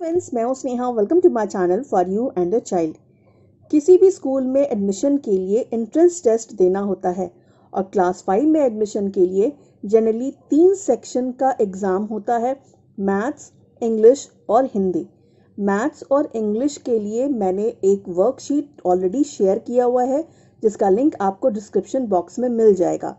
friends मैं हूँ Sneha welcome to my channel for you and a child किसी भी स्कूल में एडमिशन के लिए एंट्रेंस टेस्ट देना होता है और क्लास फाइव में एडमिशन के लिए जनरली तीन सेक्शन का एग्ज़ाम होता है मैथ्स इंग्लिश और हिंदी मैथ्स और इंग्लिश के लिए मैंने एक वर्कशीट ऑलरेडी शेयर किया हुआ है जिसका लिंक आपको डिस्क्रिप्शन बॉक्स में मिल जाएगा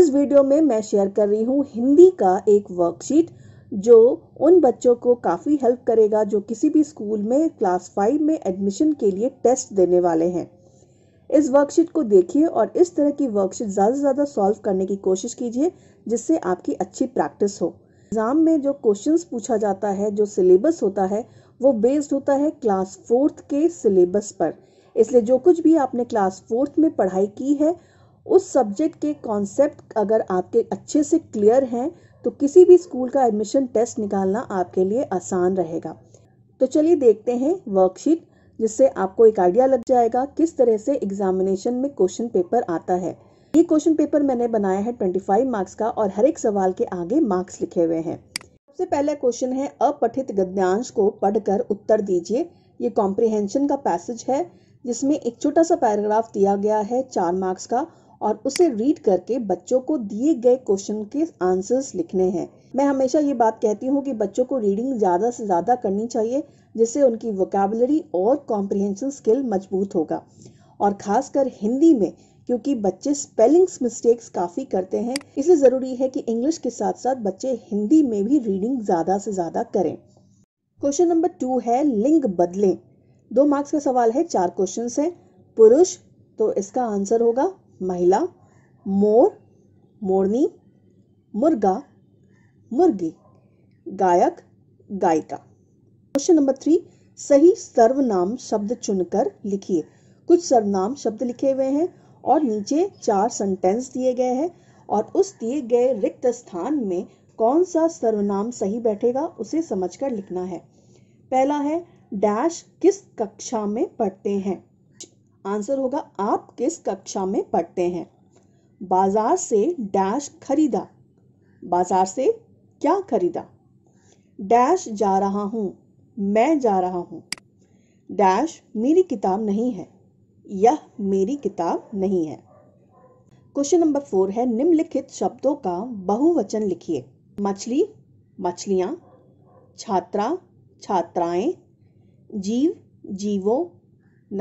इस वीडियो में मैं शेयर कर रही हूँ हिंदी का एक वर्कशीट जो उन बच्चों को काफ़ी हेल्प करेगा जो किसी भी स्कूल में क्लास फाइव में एडमिशन के लिए टेस्ट देने वाले हैं इस वर्कशीट को देखिए और इस तरह की वर्कशीट ज़्यादा से ज़्यादा सॉल्व करने की कोशिश कीजिए जिससे आपकी अच्छी प्रैक्टिस हो एग्ज़ाम में जो क्वेश्चंस पूछा जाता है जो सिलेबस होता है वो बेस्ड होता है क्लास फोर्थ के सिलेबस पर इसलिए जो कुछ भी आपने क्लास फोर्थ में पढ़ाई की है उस सब्जेक्ट के कॉन्सेप्ट अगर आपके अच्छे से क्लियर हैं तो किसी भी स्कूल का एडमिशन टेस्ट निकालना आपके लिए आसान रहेगा तो चलिए देखते हैं वर्कशीट जिससे आपको एक आइडिया लग जाएगा किस तरह से एग्जामिनेशन में क्वेश्चन पेपर आता है ये क्वेश्चन पेपर मैंने बनाया है 25 मार्क्स का और हर एक सवाल के आगे मार्क्स लिखे हुए हैं सबसे पहला क्वेश्चन है अपठित गद्यांश को पढ़कर उत्तर दीजिए ये कॉम्प्रिहेंशन का पैसेज है जिसमें एक छोटा सा पैराग्राफ दिया गया है चार मार्क्स का और उसे रीड करके बच्चों को दिए गए क्वेश्चन के आंसर्स लिखने हैं मैं हमेशा ये बात कहती हूँ कि बच्चों को रीडिंग ज़्यादा से ज़्यादा करनी चाहिए जिससे उनकी वोकेबलरी और कॉम्प्रिहेंशन स्किल मजबूत होगा और ख़ासकर हिंदी में क्योंकि बच्चे स्पेलिंग्स मिस्टेक्स काफ़ी करते हैं इसलिए ज़रूरी है कि इंग्लिश के साथ साथ बच्चे हिंदी में भी रीडिंग ज़्यादा से ज़्यादा करें क्वेश्चन नंबर टू है लिंग बदलें दो मार्क्स का सवाल है चार क्वेश्चन हैं पुरुष तो इसका आंसर होगा महिला मोर मोरनी मुर्गा मुर्गी गायक गायिका क्वेश्चन नंबर थ्री सही सर्वनाम शब्द चुनकर लिखिए कुछ सर्वनाम शब्द लिखे हुए हैं और नीचे चार सेंटेंस दिए गए हैं और उस दिए गए रिक्त स्थान में कौन सा सर्वनाम सही बैठेगा उसे समझकर लिखना है पहला है डैश किस कक्षा में पढ़ते हैं आंसर होगा आप किस कक्षा में पढ़ते हैं बाजार से डैश खरीदा बाजार से क्या खरीदा डैश जा रहा हूँ मैं जा रहा हूँ डैश मेरी किताब नहीं है यह मेरी किताब नहीं है क्वेश्चन नंबर फोर है निम्नलिखित शब्दों का बहुवचन लिखिए मछली मछलियाँ छात्रा छात्राएं जीव जीवों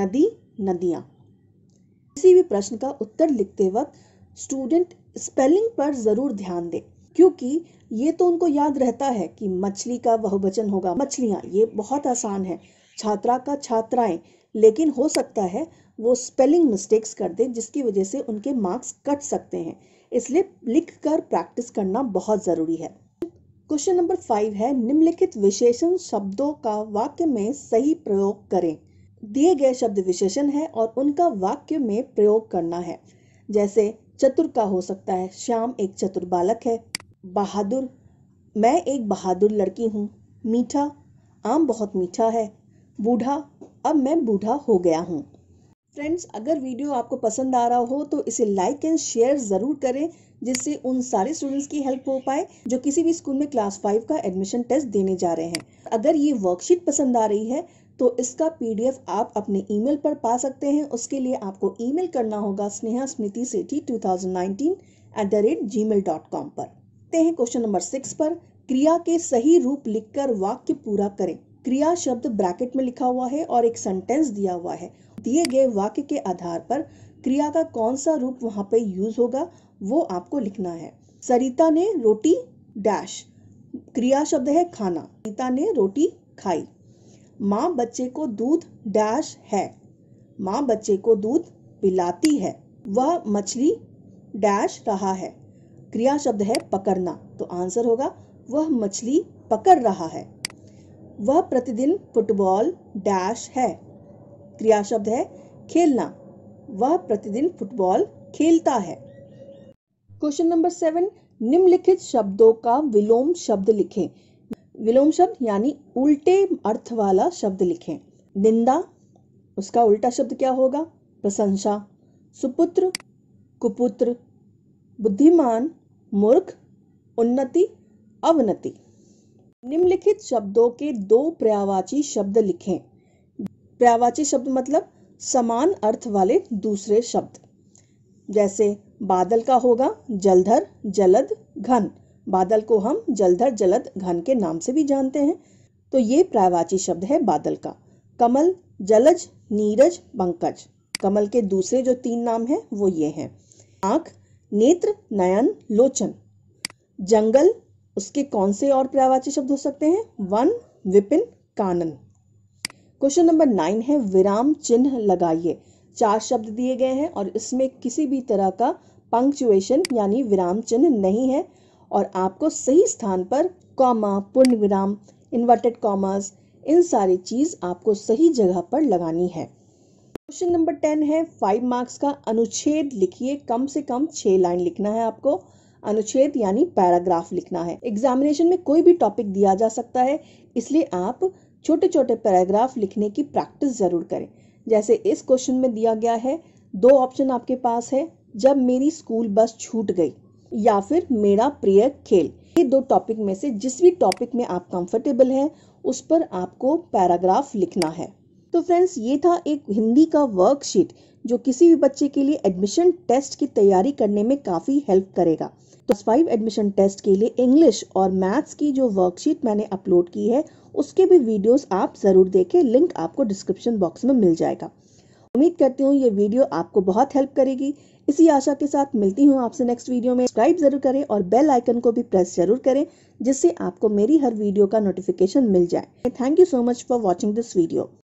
नदी नदियाँ किसी भी प्रश्न का उत्तर लिखते वक्त स्टूडेंट स्पेलिंग पर ज़रूर ध्यान दे क्योंकि ये तो उनको याद रहता है कि मछली का बहुवचन होगा मछलियाँ ये बहुत आसान है छात्रा का छात्राएं लेकिन हो सकता है वो स्पेलिंग मिस्टेक्स कर दे जिसकी वजह से उनके मार्क्स कट सकते हैं इसलिए लिख कर प्रैक्टिस करना बहुत ज़रूरी है क्वेश्चन नंबर फाइव है निम्नलिखित विशेषण शब्दों का वाक्य में सही प्रयोग करें दिए गए शब्द विशेषण है और उनका वाक्य में प्रयोग करना है जैसे चतुर का हो सकता है श्याम एक चतुर बालक है बहादुर मैं एक बहादुर लड़की हूँ मीठा आम बहुत मीठा है बूढ़ा अब मैं बूढ़ा हो गया हूँ फ्रेंड्स अगर वीडियो आपको पसंद आ रहा हो तो इसे लाइक एंड शेयर ज़रूर करें जिससे उन सारे स्टूडेंट्स की हेल्प हो पाए जो किसी भी स्कूल में क्लास फाइव का एडमिशन टेस्ट देने जा रहे हैं अगर ये वर्कशीट पसंद आ रही है तो इसका पीडीएफ आप अपने ईमेल पर पा सकते हैं उसके लिए आपको ईमेल करना होगा Sneha Smriti Sethi two at the rate Gmail dot com पर ते हैं क्वेश्चन नंबर सिक्स पर क्रिया के सही रूप लिखकर वाक्य पूरा करें क्रिया शब्द ब्रैकेट में लिखा हुआ है और एक सेंटेंस दिया हुआ है दिए गए वाक्य के आधार पर क्रिया का कौन सा रूप वहाँ पे यूज होगा वो आपको लिखना है सरिता ने रोटी डैश क्रिया शब्द है खाना सरिता ने रोटी खाई माँ बच्चे को दूध डैश है माँ बच्चे को दूध पिलाती है वह मछली डैश रहा है क्रिया शब्द है पकड़ना तो आंसर होगा वह मछली पकड़ रहा है वह प्रतिदिन फुटबॉल डैश है क्रिया शब्द है खेलना वह प्रतिदिन फुटबॉल खेलता है क्वेश्चन नंबर सेवन निम्नलिखित शब्दों का विलोम शब्द लिखें विलोम शब्द यानी उल्टे अर्थ वाला शब्द लिखें निंदा उसका उल्टा शब्द क्या होगा प्रशंसा सुपुत्र कुपुत्र बुद्धिमान मूर्ख उन्नति अवनति निम्नलिखित शब्दों के दो पर्यावाची शब्द लिखें पर्यावाची शब्द मतलब समान अर्थ वाले दूसरे शब्द जैसे बादल का होगा जलधर जलद घन बादल को हम जलधर जलद घन के नाम से भी जानते हैं तो ये प्रायवाची शब्द है बादल का कमल जलज नीरज पंकज कमल के दूसरे जो तीन नाम हैं वो ये हैं आंख नेत्र नयन लोचन जंगल उसके कौन से और प्रायवाची शब्द हो सकते हैं वन विपिन कानन क्वेश्चन नंबर नाइन है विराम चिन्ह लगाइए चार शब्द दिए गए हैं और इसमें किसी भी तरह का पंक्चुएशन यानी विराम चिन्ह नहीं है और आपको सही स्थान पर कॉमा पूर्ण विराम इन्वर्टेड कॉमर्स इन सारी चीज आपको सही जगह पर लगानी है क्वेश्चन नंबर टेन है फाइव मार्क्स का अनुच्छेद लिखिए कम से कम छह लाइन लिखना है आपको अनुच्छेद यानी पैराग्राफ लिखना है एग्जामिनेशन में कोई भी टॉपिक दिया जा सकता है इसलिए आप छोटे छोटे पैराग्राफ लिखने की प्रैक्टिस जरूर करें जैसे इस क्वेश्चन में दिया गया है दो ऑप्शन आपके पास है जब मेरी स्कूल बस छूट गई या फिर मेरा प्रिय खेल ये दो टॉपिक में से जिस भी टॉपिक में आप कंफर्टेबल हैं उस पर आपको पैराग्राफ लिखना है तो फ्रेंड्स ये था एक हिंदी का वर्कशीट जो किसी भी बच्चे के लिए एडमिशन टेस्ट की तैयारी करने में काफ़ी हेल्प करेगा तो फाइव एडमिशन टेस्ट के लिए इंग्लिश और मैथ्स की जो वर्कशीट मैंने अपलोड की है उसके भी वीडियोस आप ज़रूर देखें लिंक आपको डिस्क्रिप्शन बॉक्स में मिल जाएगा उम्मीद करती हूँ ये वीडियो आपको बहुत हेल्प करेगी इसी आशा के साथ मिलती हूँ आपसे नेक्स्ट वीडियो में सब्सक्राइब जरूर करें और बेल आइकन को भी प्रेस जरूर करें जिससे आपको मेरी हर वीडियो का नोटिफिकेशन मिल जाए thank you so much for watching this video